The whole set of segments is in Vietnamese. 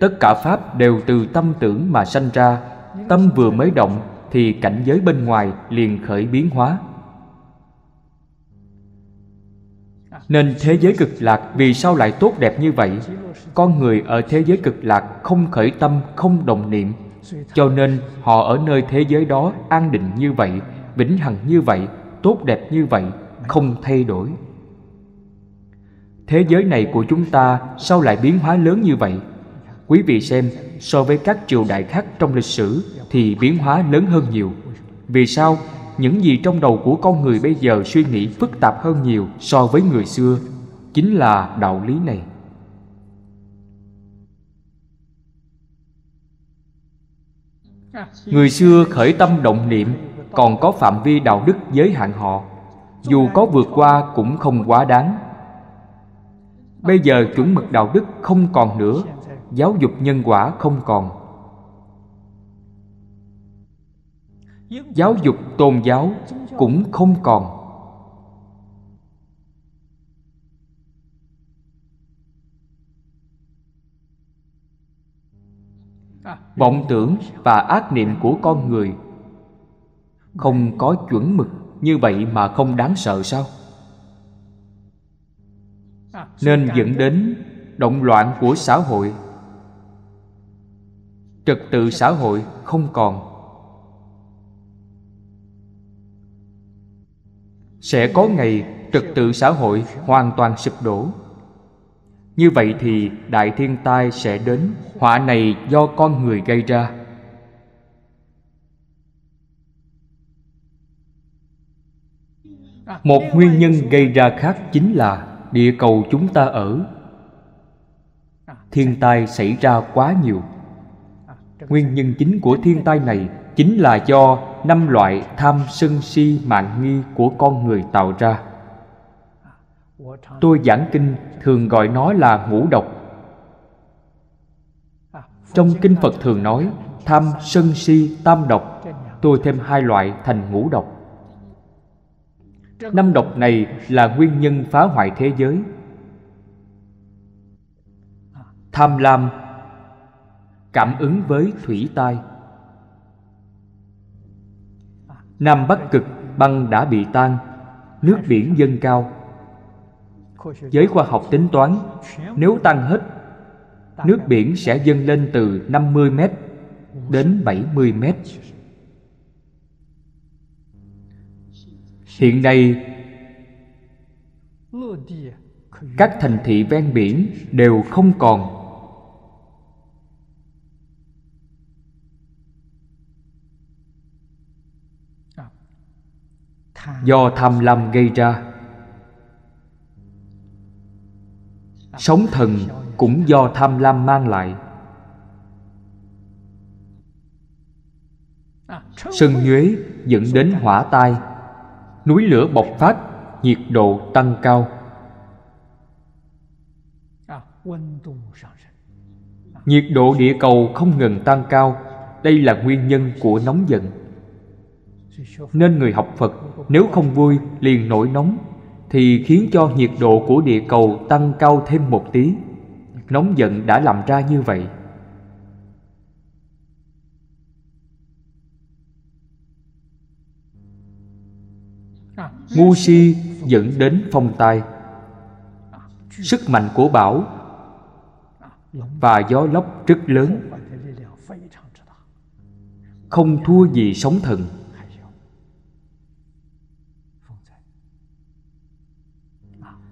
Tất cả Pháp đều từ tâm tưởng mà sanh ra Tâm vừa mới động thì cảnh giới bên ngoài liền khởi biến hóa Nên thế giới cực lạc vì sao lại tốt đẹp như vậy? Con người ở thế giới cực lạc không khởi tâm, không đồng niệm Cho nên họ ở nơi thế giới đó an định như vậy, vĩnh hằng như vậy, tốt đẹp như vậy, không thay đổi Thế giới này của chúng ta sao lại biến hóa lớn như vậy? Quý vị xem, so với các triều đại khác trong lịch sử thì biến hóa lớn hơn nhiều. Vì sao? Những gì trong đầu của con người bây giờ suy nghĩ phức tạp hơn nhiều so với người xưa chính là đạo lý này. Người xưa khởi tâm động niệm còn có phạm vi đạo đức giới hạn họ, dù có vượt qua cũng không quá đáng. Bây giờ chuẩn mực đạo đức không còn nữa giáo dục nhân quả không còn giáo dục tôn giáo cũng không còn vọng tưởng và ác niệm của con người không có chuẩn mực như vậy mà không đáng sợ sao nên dẫn đến động loạn của xã hội trật tự xã hội không còn sẽ có ngày trật tự xã hội hoàn toàn sụp đổ như vậy thì đại thiên tai sẽ đến họa này do con người gây ra một nguyên nhân gây ra khác chính là địa cầu chúng ta ở thiên tai xảy ra quá nhiều Nguyên nhân chính của thiên tai này chính là do năm loại tham sân si mạng nghi của con người tạo ra. Tôi giảng kinh thường gọi nó là ngũ độc. Trong kinh Phật thường nói tham sân si tam độc, tôi thêm hai loại thành ngũ độc. Năm độc này là nguyên nhân phá hoại thế giới. Tham lam cảm ứng với thủy tai nam bắc cực băng đã bị tan nước biển dâng cao giới khoa học tính toán nếu tăng hết nước biển sẽ dâng lên từ 50 mét đến 70 mét hiện nay các thành thị ven biển đều không còn do tham lam gây ra sống thần cũng do tham lam mang lại sân nhuế dẫn đến hỏa tai núi lửa bộc phát nhiệt độ tăng cao nhiệt độ địa cầu không ngừng tăng cao đây là nguyên nhân của nóng giận nên người học Phật nếu không vui liền nổi nóng Thì khiến cho nhiệt độ của địa cầu tăng cao thêm một tí Nóng giận đã làm ra như vậy Ngu si dẫn đến phong tai Sức mạnh của bão Và gió lốc rất lớn Không thua gì sóng thần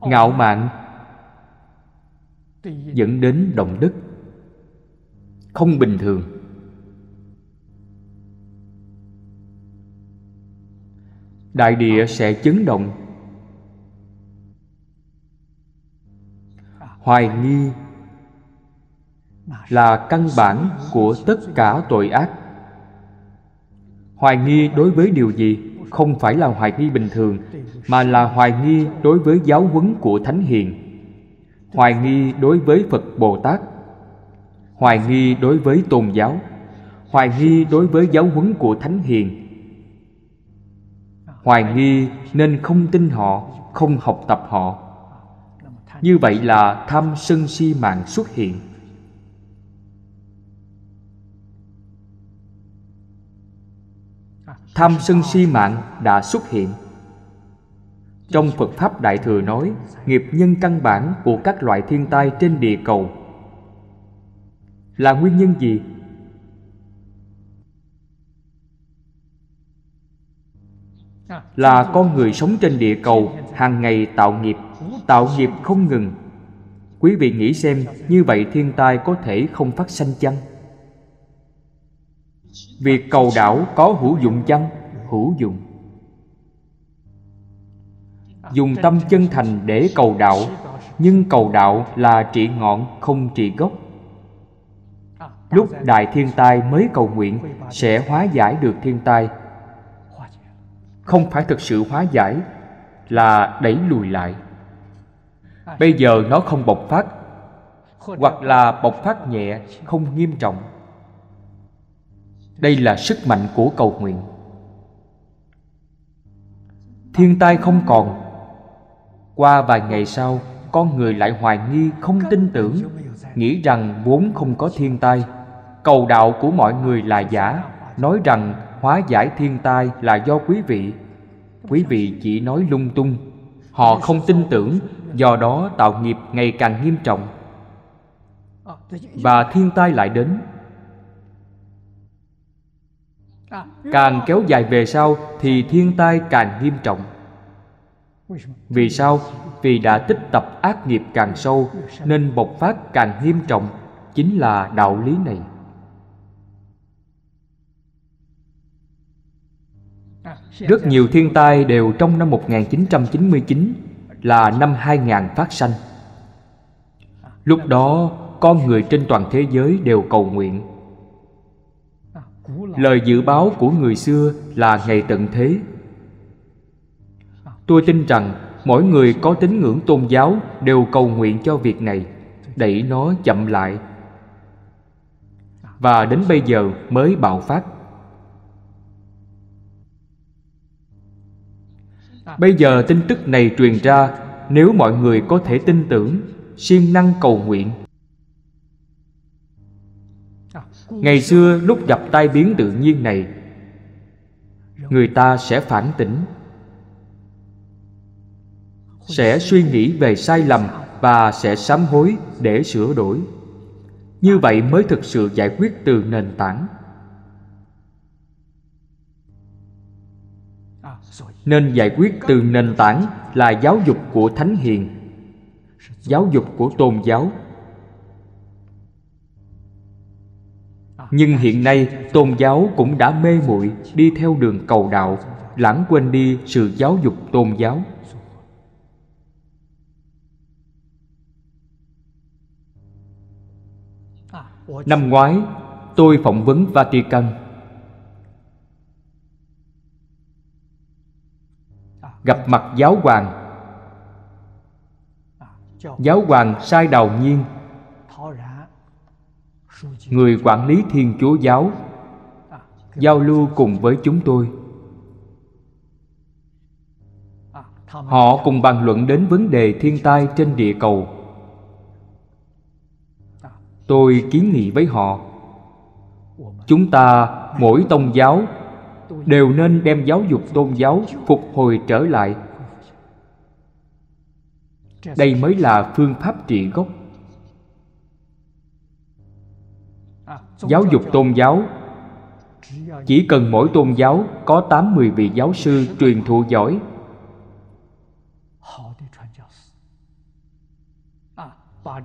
ngạo mạn dẫn đến động đất không bình thường đại địa ờ. sẽ chấn động à. hoài nghi là căn bản của tất cả tội ác hoài nghi đối với điều gì không phải là hoài nghi bình thường mà là hoài nghi đối với giáo huấn của thánh hiền hoài nghi đối với phật bồ tát hoài nghi đối với tôn giáo hoài nghi đối với giáo huấn của thánh hiền hoài nghi nên không tin họ không học tập họ như vậy là tham sân si mạng xuất hiện tham sân si mạng đã xuất hiện trong phật pháp đại thừa nói nghiệp nhân căn bản của các loại thiên tai trên địa cầu là nguyên nhân gì là con người sống trên địa cầu hàng ngày tạo nghiệp tạo nghiệp không ngừng quý vị nghĩ xem như vậy thiên tai có thể không phát sanh chăng Việc cầu đảo có hữu dụng chăng? Hữu dụng Dùng tâm chân thành để cầu đạo Nhưng cầu đạo là trị ngọn không trị gốc Lúc đại thiên tai mới cầu nguyện Sẽ hóa giải được thiên tai Không phải thực sự hóa giải Là đẩy lùi lại Bây giờ nó không bộc phát Hoặc là bộc phát nhẹ Không nghiêm trọng đây là sức mạnh của cầu nguyện Thiên tai không còn Qua vài ngày sau Con người lại hoài nghi không tin tưởng Nghĩ rằng vốn không có thiên tai Cầu đạo của mọi người là giả Nói rằng hóa giải thiên tai là do quý vị Quý vị chỉ nói lung tung Họ không tin tưởng Do đó tạo nghiệp ngày càng nghiêm trọng Và thiên tai lại đến Càng kéo dài về sau thì thiên tai càng nghiêm trọng Vì sao? Vì đã tích tập ác nghiệp càng sâu Nên bộc phát càng nghiêm trọng Chính là đạo lý này Rất nhiều thiên tai đều trong năm 1999 Là năm 2000 phát sanh Lúc đó con người trên toàn thế giới đều cầu nguyện lời dự báo của người xưa là ngày tận thế tôi tin rằng mỗi người có tín ngưỡng tôn giáo đều cầu nguyện cho việc này đẩy nó chậm lại và đến bây giờ mới bạo phát bây giờ tin tức này truyền ra nếu mọi người có thể tin tưởng siêng năng cầu nguyện Ngày xưa lúc gặp tai biến tự nhiên này Người ta sẽ phản tỉnh Sẽ suy nghĩ về sai lầm Và sẽ sám hối để sửa đổi Như vậy mới thực sự giải quyết từ nền tảng Nên giải quyết từ nền tảng là giáo dục của Thánh Hiền Giáo dục của Tôn giáo nhưng hiện nay tôn giáo cũng đã mê muội đi theo đường cầu đạo lãng quên đi sự giáo dục tôn giáo năm ngoái tôi phỏng vấn vatican gặp mặt giáo hoàng giáo hoàng sai đào nhiên người quản lý thiên chúa giáo giao lưu cùng với chúng tôi họ cùng bàn luận đến vấn đề thiên tai trên địa cầu tôi kiến nghị với họ chúng ta mỗi tôn giáo đều nên đem giáo dục tôn giáo phục hồi trở lại đây mới là phương pháp trị gốc giáo dục tôn giáo chỉ cần mỗi tôn giáo có 80 vị giáo sư truyền thụ giỏi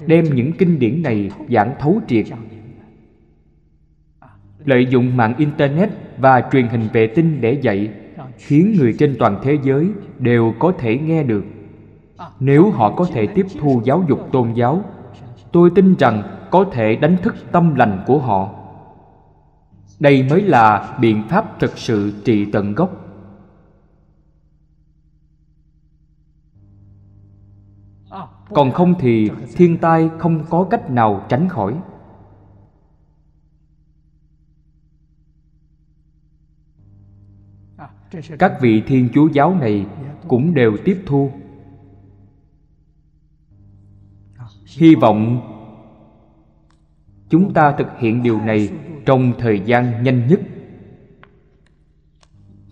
đem những kinh điển này giảng thấu triệt lợi dụng mạng internet và truyền hình vệ tinh để dạy khiến người trên toàn thế giới đều có thể nghe được nếu họ có thể tiếp thu giáo dục tôn giáo tôi tin rằng có thể đánh thức tâm lành của họ đây mới là biện pháp thực sự trị tận gốc còn không thì thiên tai không có cách nào tránh khỏi các vị thiên chúa giáo này cũng đều tiếp thu hy vọng chúng ta thực hiện điều này trong thời gian nhanh nhất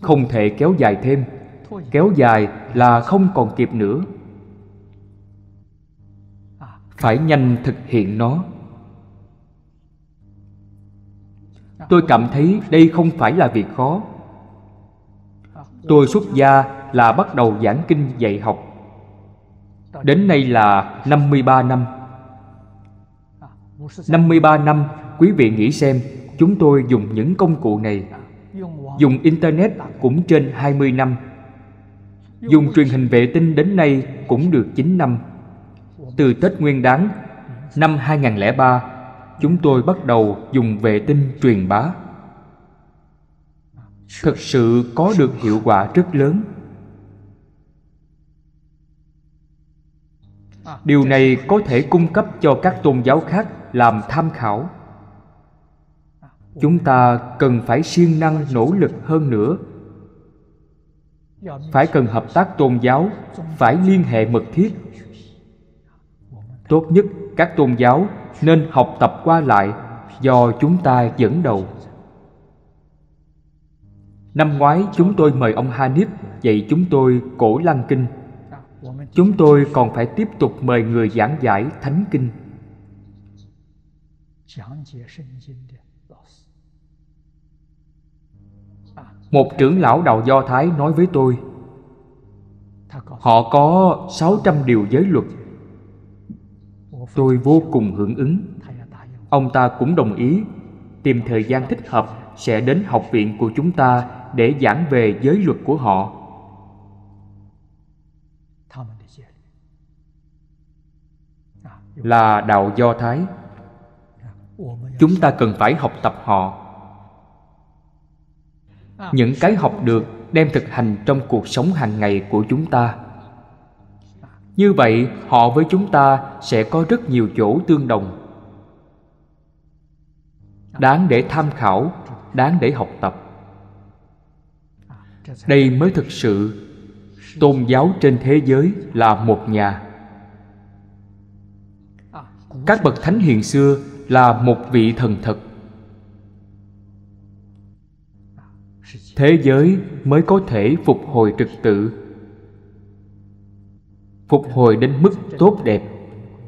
không thể kéo dài thêm kéo dài là không còn kịp nữa phải nhanh thực hiện nó tôi cảm thấy đây không phải là việc khó tôi xuất gia là bắt đầu giảng kinh dạy học đến nay là 53 năm 53 năm, quý vị nghĩ xem, chúng tôi dùng những công cụ này. Dùng Internet cũng trên 20 năm. Dùng truyền hình vệ tinh đến nay cũng được 9 năm. Từ Tết Nguyên Đán năm 2003, chúng tôi bắt đầu dùng vệ tinh truyền bá. Thực sự có được hiệu quả rất lớn. Điều này có thể cung cấp cho các tôn giáo khác làm tham khảo chúng ta cần phải siêng năng nỗ lực hơn nữa phải cần hợp tác tôn giáo phải liên hệ mật thiết tốt nhất các tôn giáo nên học tập qua lại do chúng ta dẫn đầu năm ngoái chúng tôi mời ông Hanip dạy chúng tôi cổ lăng kinh chúng tôi còn phải tiếp tục mời người giảng giải thánh kinh một trưởng lão đạo Do Thái nói với tôi Họ có 600 điều giới luật Tôi vô cùng hưởng ứng Ông ta cũng đồng ý Tìm thời gian thích hợp sẽ đến học viện của chúng ta để giảng về giới luật của họ là đạo do thái chúng ta cần phải học tập họ những cái học được đem thực hành trong cuộc sống hàng ngày của chúng ta như vậy họ với chúng ta sẽ có rất nhiều chỗ tương đồng đáng để tham khảo đáng để học tập đây mới thực sự tôn giáo trên thế giới là một nhà các bậc thánh hiền xưa là một vị thần thật thế giới mới có thể phục hồi trật tự phục hồi đến mức tốt đẹp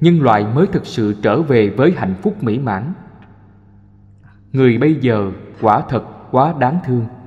nhân loại mới thực sự trở về với hạnh phúc mỹ mãn người bây giờ quả thật quá đáng thương